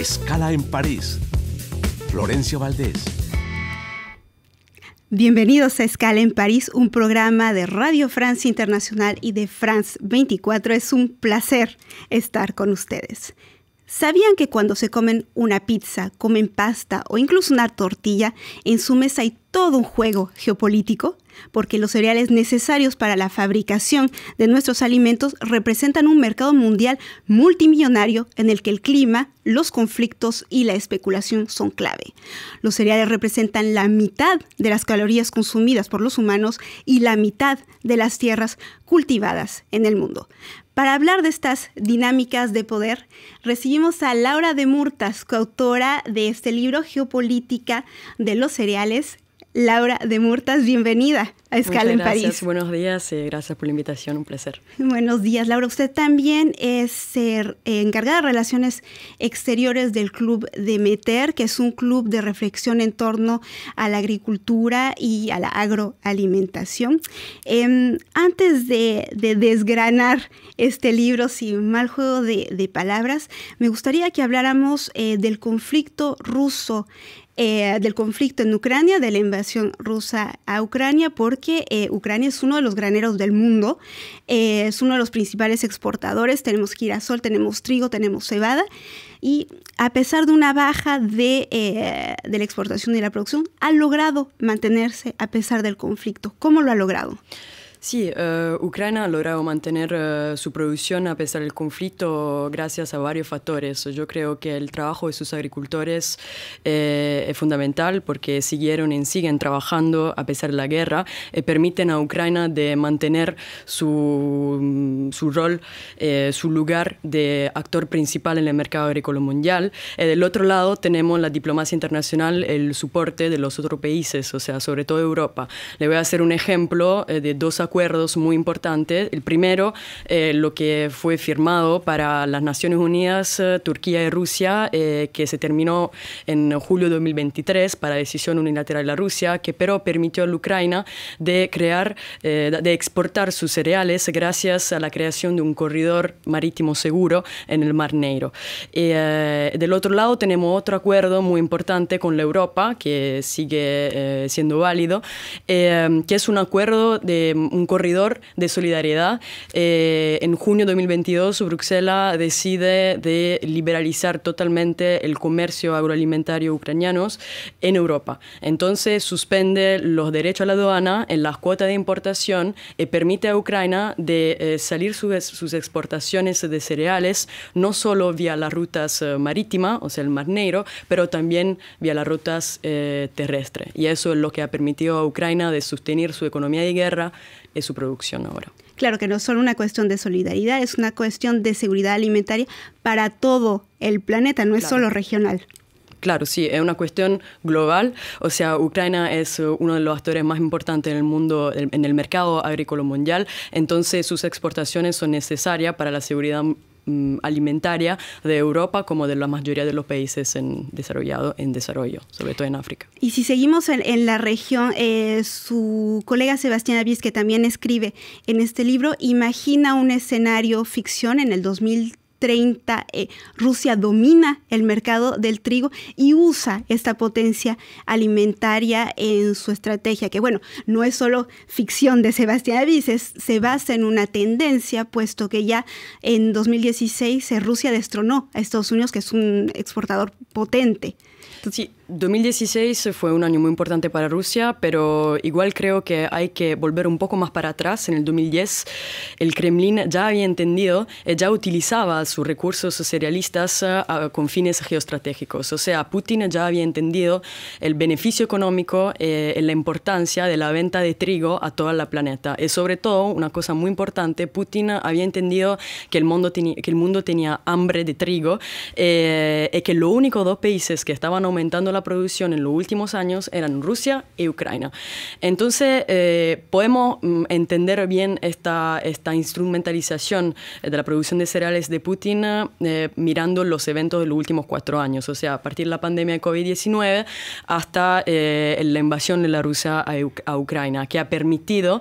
Escala en París. Florencio Valdés. Bienvenidos a Escala en París, un programa de Radio Francia Internacional y de France 24. Es un placer estar con ustedes. ¿Sabían que cuando se comen una pizza, comen pasta o incluso una tortilla, en su mesa hay todo un juego geopolítico, porque los cereales necesarios para la fabricación de nuestros alimentos representan un mercado mundial multimillonario en el que el clima, los conflictos y la especulación son clave. Los cereales representan la mitad de las calorías consumidas por los humanos y la mitad de las tierras cultivadas en el mundo. Para hablar de estas dinámicas de poder, recibimos a Laura de Murtas, coautora de este libro Geopolítica de los cereales, Laura de Murtas, bienvenida a Escala en París. buenos días, eh, gracias por la invitación, un placer. Buenos días, Laura. Usted también es eh, eh, encargada de Relaciones Exteriores del Club de METER, que es un club de reflexión en torno a la agricultura y a la agroalimentación. Em, antes de, desgranar este libro, sin mal juego de, de palabras, me gustaría que habláramos del conflicto ruso eh, del conflicto en Ucrania, de la invasión rusa a Ucrania, porque eh, Ucrania es uno de los graneros del mundo, eh, es uno de los principales exportadores, tenemos girasol, tenemos trigo, tenemos cebada, y a pesar de una baja de, de la exportación y la producción, ha logrado mantenerse a pesar del conflicto. ¿Cómo lo ha logrado? Sí, eh, Ucrania ha logrado mantener eh, su producción a pesar del conflicto gracias a varios factores. Yo creo que el trabajo de sus agricultores eh, es fundamental porque siguieron y siguen trabajando a pesar de la guerra permiten a Ucrania de mantener su, mm, su rol, su lugar de actor principal en el mercado agrícola mundial. del otro lado tenemos la diplomacia internacional, el soporte de los otros países, o sea, sobre todo Europa. Le voy a hacer un ejemplo de dos acuerdos acuerdos muy importantes. El primero, eh, lo que fue firmado para las Naciones Unidas, eh, Turquía y Rusia, eh, que se terminó en julio de 2023 para decisión unilateral de la Rusia, que pero permitió a la Ucrania de crear, de exportar sus cereales gracias a la creación de un corredor marítimo seguro en el Mar Negro. del otro lado tenemos otro acuerdo muy importante con la Europa, que sigue siendo válido, que es un acuerdo de un corredor de solidaridad. Eh, en junio de 2022, Bruselas decide de liberalizar totalmente el comercio agroalimentario ucraniano en Europa. Entonces, suspende los derechos a la aduana en las cuotas de importación y eh, permite a Ucrania de eh, salir sus, sus exportaciones de cereales, no solo vía las rutas marítimas, o sea, el Mar Negro, pero también vía las rutas terrestres. Y eso es lo que ha permitido a Ucrania de sostener su economía de guerra es su producción ahora. Claro que no es solo una cuestión de solidaridad, es una cuestión de seguridad alimentaria para todo el planeta, no es solo regional. Claro, sí, es una cuestión global. O sea, Ucrania es eh, uno de los actores más importantes en el mundo, en el mercado agrícola mundial. Entonces, sus exportaciones son necesarias para la seguridad Mm, alimentaria de Europa como de la mayoría de los países en, desarrollado en desarrollo, sobre todo en África. Y si seguimos en, la región, eh, su colega Sebastián Avis, que también escribe en este libro, imagina un escenario ficción en el 2000 30, eh, Rusia domina el mercado del trigo y usa esta potencia alimentaria en su estrategia, que bueno, no es solo ficción de Sebastián Avises, se basa en una tendencia, puesto que ya en 2016 eh, Rusia destronó a Estados Unidos, que es un exportador potente. 2016 fue un año muy importante para Rusia, pero igual creo que hay que volver un poco más para atrás. En el 2010, el Kremlin ya había entendido, eh, ya utilizaba sus recursos cerealistas eh, con fines geoestratégicos. O sea, Putin ya había entendido el beneficio económico, eh, la importancia de la venta de trigo a toda la planeta. Y sobre todo, una cosa muy importante, Putin había entendido que el mundo, que el mundo tenía hambre de trigo eh, y que los únicos dos países que estaban aumentando la producción en los últimos años eran Rusia y Ucrania. Entonces, eh, podemos mm, entender bien esta, esta instrumentalización de la producción de cereales de Putin eh, mirando los eventos de los últimos cuatro años, o sea, a partir de la pandemia de COVID-19 hasta eh, la invasión de la Rusia a, Ucrania, que ha permitido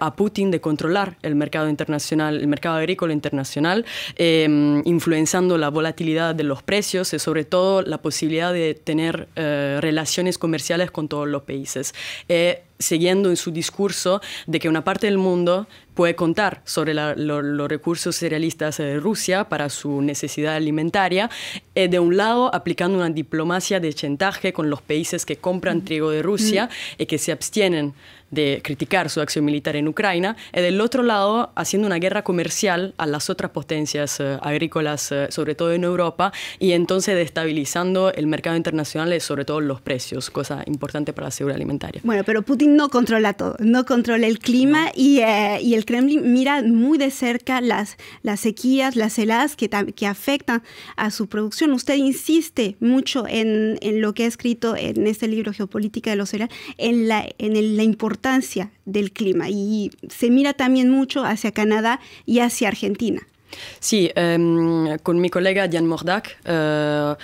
a Putin de controlar el mercado internacional, el mercado agrícola internacional, em, influenciando la volatilidad de los precios y sobre todo la posibilidad de tener eh, relaciones comerciales con todos los países. Eh, siguiendo en su discurso de que una parte del mundo puede contar sobre los recursos cerealistas eh, de Rusia para su necesidad alimentaria, eh, de un lado aplicando una diplomacia de chantaje con los países que compran trigo de Rusia y que se abstienen de criticar su acción militar en Ucrania, y eh, del otro lado haciendo una guerra comercial a las otras potencias agrícolas, sobre todo en Europa, y entonces destabilizando el mercado internacional y sobre todo los precios, cosa importante para la seguridad alimentaria. Bueno, pero Putin no controla todo, no controla el clima eh, y, el Kremlin mira muy de cerca las, sequías, las heladas que, afectan a su producción. Usted insiste mucho en, lo que ha escrito en este libro, Geopolítica de los Cereales, en la, en importancia del clima y se mira también mucho hacia Canadá y hacia Argentina. Sí, em, con mi colega Diane Mordac. Eh,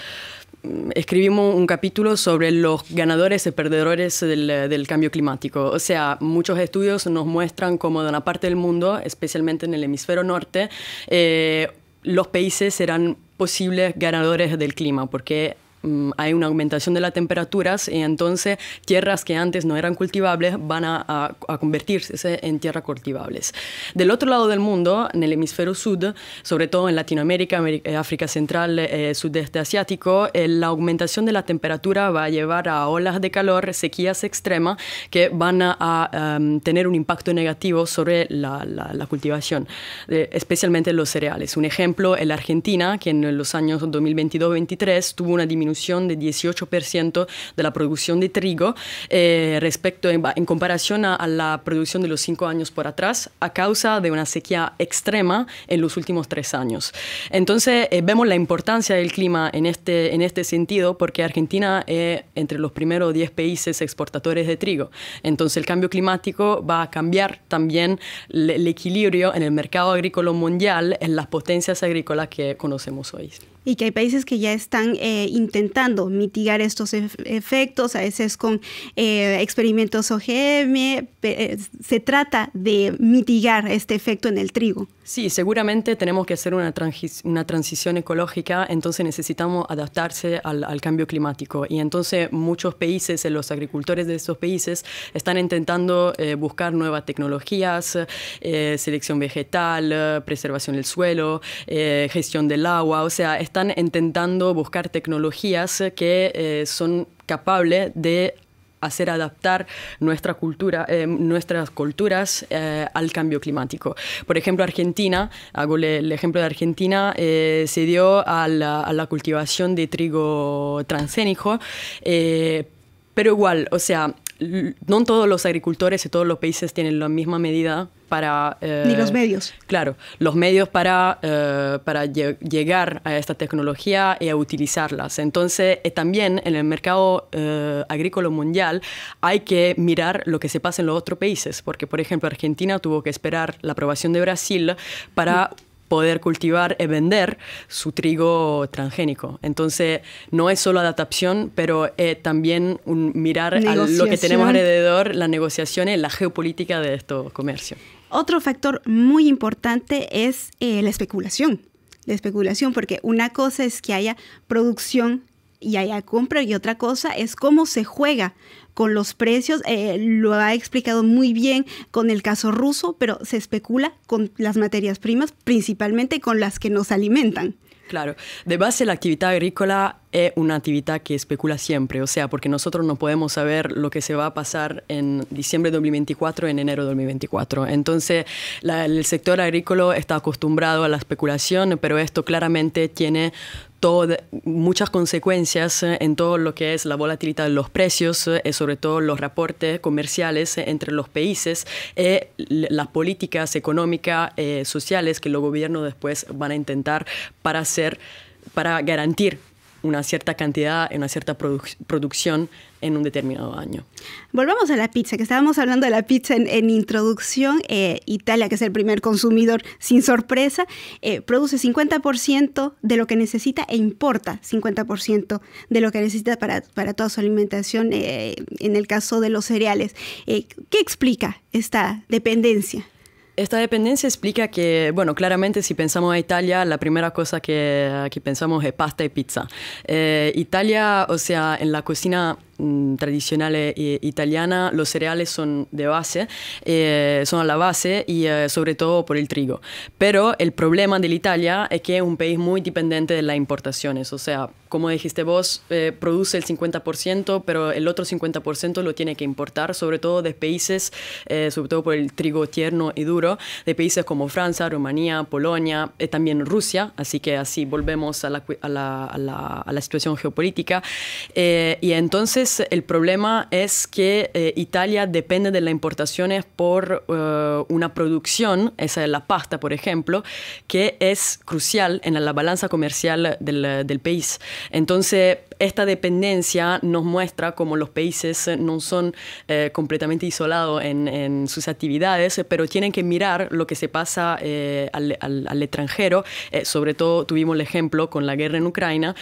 escribimos un capítulo sobre los ganadores y perdedores del, cambio climático. O sea, muchos estudios nos muestran cómo de una parte del mundo, especialmente en el hemisferio norte, eh, los países serán posibles ganadores del clima, porque Mm, hay una aumentación de las temperaturas y entonces tierras que antes no eran cultivables van a, convertirse en tierras cultivables. Del otro lado del mundo, en el hemisferio sur, sobre todo en Latinoamérica, eh, África Central, eh, sudeste asiático, eh, la aumentación de la temperatura va a llevar a olas de calor, sequías extremas que van a, em, tener un impacto negativo sobre la, cultivación, especialmente los cereales. Un ejemplo, en la Argentina, que en los años 2022 2023 tuvo una disminución de 18% de la producción de trigo eh, respecto en, comparación a, la producción de los cinco años por atrás a causa de una sequía extrema en los últimos tres años. Entonces eh, vemos la importancia del clima en este, en este sentido porque Argentina es entre los primeros 10 países exportadores de trigo. Entonces el cambio climático va a cambiar también el equilibrio en el mercado agrícola mundial, en las potencias agrícolas que conocemos hoy y que hay países que ya están eh, intentando mitigar estos efectos, a veces con eh, experimentos OGM. Eh, se trata de mitigar este efecto en el trigo. Sí, seguramente tenemos que hacer una, una transición ecológica, entonces necesitamos adaptarse al, cambio climático. Y entonces muchos países, los agricultores de estos países, están intentando buscar nuevas tecnologías, selección vegetal, preservación del suelo, gestión del agua, o sea, están intentando buscar tecnologías que eh, son capaces de hacer adaptar nuestra cultura, eh, nuestras culturas eh, al cambio climático. Por ejemplo, Argentina, hago el ejemplo de Argentina, se dio a la, a la, cultivación de trigo transgénico, pero igual, o sea, no todos los agricultores y todos los países tienen la misma medida para... Eh, Ni los medios. Claro, los medios para, eh, para llegar a esta tecnología y a utilizarlas. Entonces, eh, también en el mercado agrícola mundial hay que mirar lo que se pasa en los otros países, porque, por ejemplo, Argentina tuvo que esperar la aprobación de Brasil para poder cultivar y vender su trigo transgénico. Entonces, no es solo adaptación, pero eh, también un mirar a lo que tenemos alrededor, las negociaciones, la geopolítica de estos comercio. Otro factor muy importante es eh, la especulación. La especulación, porque una cosa es que haya producción y allá compra. Y otra cosa es cómo se juega con los precios. Eh, lo ha explicado muy bien con el caso ruso, pero se especula con las materias primas, principalmente con las que nos alimentan. Claro, de base la actividad agrícola es una actividad que especula siempre, o sea, porque nosotros no podemos saber lo que se va a pasar en diciembre de 2024, en enero de 2024. Entonces, el sector agrícola está acostumbrado a la especulación, pero esto claramente tiene muchas consecuencias eh, en todo lo que es la volatilidad de los precios, y eh, sobre todo los reportes comerciales eh, entre los países, y las políticas económicas, y sociales que los gobiernos después van a intentar para hacer para garantizar una cierta cantidad en una cierta producción en un determinado año. Volvamos a la pizza, que estábamos hablando de la pizza en, introducción. Eh, Italia, que es el primer consumidor sin sorpresa, eh, produce 50% de lo que necesita e importa 50% de lo que necesita para, toda su alimentación, eh, en el caso de los cereales. ¿Qué explica esta dependencia? Esta dependencia explica que, bueno, claramente si pensamos en Italia, la primera cosa que, pensamos es pasta y pizza. Eh, Italia, o sea, en la cocina tradicionales mm, tradicional eh, italiana los cereales son de base, eh, son a la base y eh, sobre todo por el trigo. Pero el problema de Italia es que es un país muy dependiente de las importaciones, o sea, como dijiste vos, produce el 50%, pero el otro 50% lo tiene que importar, sobre todo de países, sobre todo por el trigo tierno y duro, de países como Francia, Rumanía, Polonia, también Rusia, así que así volvemos a la, a la situación geopolítica. y entonces el problema es que eh, Italia depende de las importaciones por eh, una producción, esa es la pasta, por ejemplo, que es crucial en la balanza comercial del, país. Entonces, esta dependencia nos muestra cómo los países no son eh, completamente isolados en, sus actividades, pero tienen que mirar lo que se pasa al, extranjero. sobre todo tuvimos el ejemplo con la guerra en Ucrania,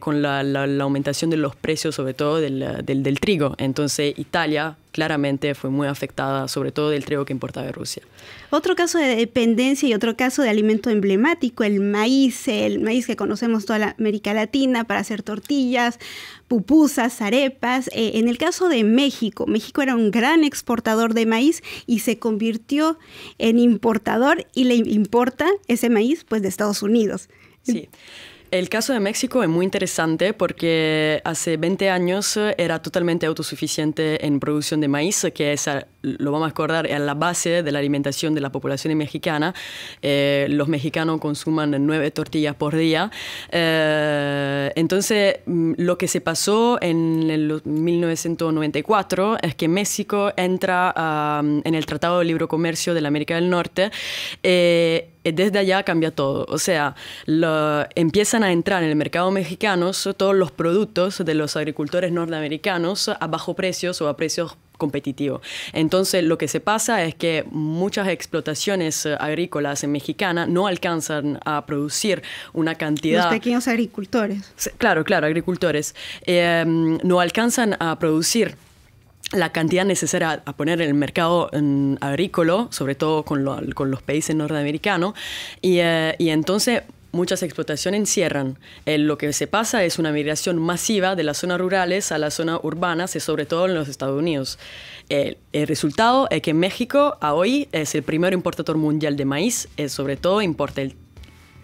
con la aumentación de los precios, sobre todo eh, del, del, trigo. Entonces Italia claramente fue muy afectada, sobre todo del trigo que importaba de Rusia. Otro caso de dependencia y otro caso de alimento emblemático, el maíz, el maíz que conocemos toda la América Latina para hacer tortillas, pupusas, arepas. Eh, en el caso de México, México era un gran exportador de maíz y se convirtió en importador y le importa ese maíz pues de Estados Unidos. Sí. El caso de México es muy interesante porque hace 20 años eh, era totalmente autosuficiente en producción de maíz, que es lo vamos a acordar, en la base de la alimentación de la población mexicana. Eh, los mexicanos consuman nueve tortillas por día. Eh, entonces, mm, lo que se pasó en el 1994 es que México entra en el Tratado de Libre Comercio de la América del Norte. Eh, desde allá cambia todo. O sea, empiezan a entrar en el mercado mexicano todos los productos de los agricultores norteamericanos a bajo precios o a precios competitivo. Entonces, lo que se pasa es que muchas explotaciones eh, agrícolas en Mexicana no alcanzan a producir una cantidad... Los pequeños agricultores. Claro, claro, agricultores. Em, no alcanzan a producir la cantidad necesaria a poner en el mercado agrícola, sobre todo con, los países norteamericanos, y eh, entonces muchas explotaciones encierran. Eh, lo que se pasa es una migración masiva de las zonas rurales a las zonas urbanas, y eh, sobre todo en los Estados Unidos. Eh, el resultado es que México a hoy es el primer importador mundial de maíz, sobre todo importa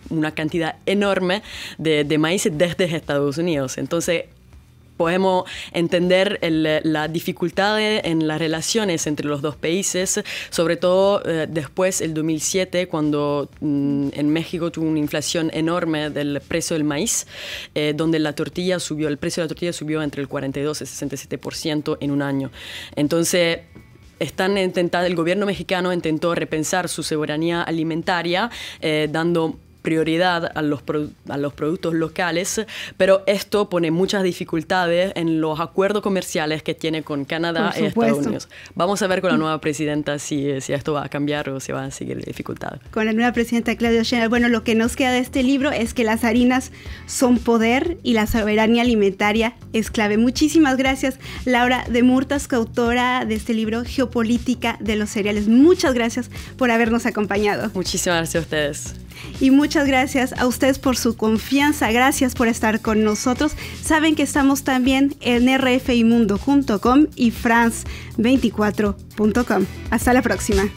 una cantidad enorme de, de maíz desde Estados Unidos. Entonces, podemos entender la dificultad dificultades en las relaciones entre los dos países, sobre todo eh, después del 2007, cuando mm, en México tuvo una inflación enorme del precio del maíz, eh, donde la tortilla subió, el precio de la tortilla subió entre el 42 y el 67% en un año. Entonces, están el gobierno mexicano intentó repensar su soberanía alimentaria, eh, dando prioridad a los, a los productos locales, pero esto pone muchas dificultades en los acuerdos comerciales que tiene con Canadá y Estados Unidos. Vamos a ver con la nueva presidenta si, si esto va a cambiar o si va a seguir dificultad. Con la nueva presidenta Claudia Sheinbaum, bueno, lo que nos queda de este libro es que las harinas son poder y la soberanía alimentaria es clave. Muchísimas gracias, Laura de Murtas, coautora de este libro Geopolítica de los cereales. Muchas gracias por habernos acompañado. Muchísimas gracias a ustedes y muchas gracias a ustedes por su confianza. Gracias por estar con nosotros. Saben que estamos también en rfimundo.com y france24.com. Hasta la próxima.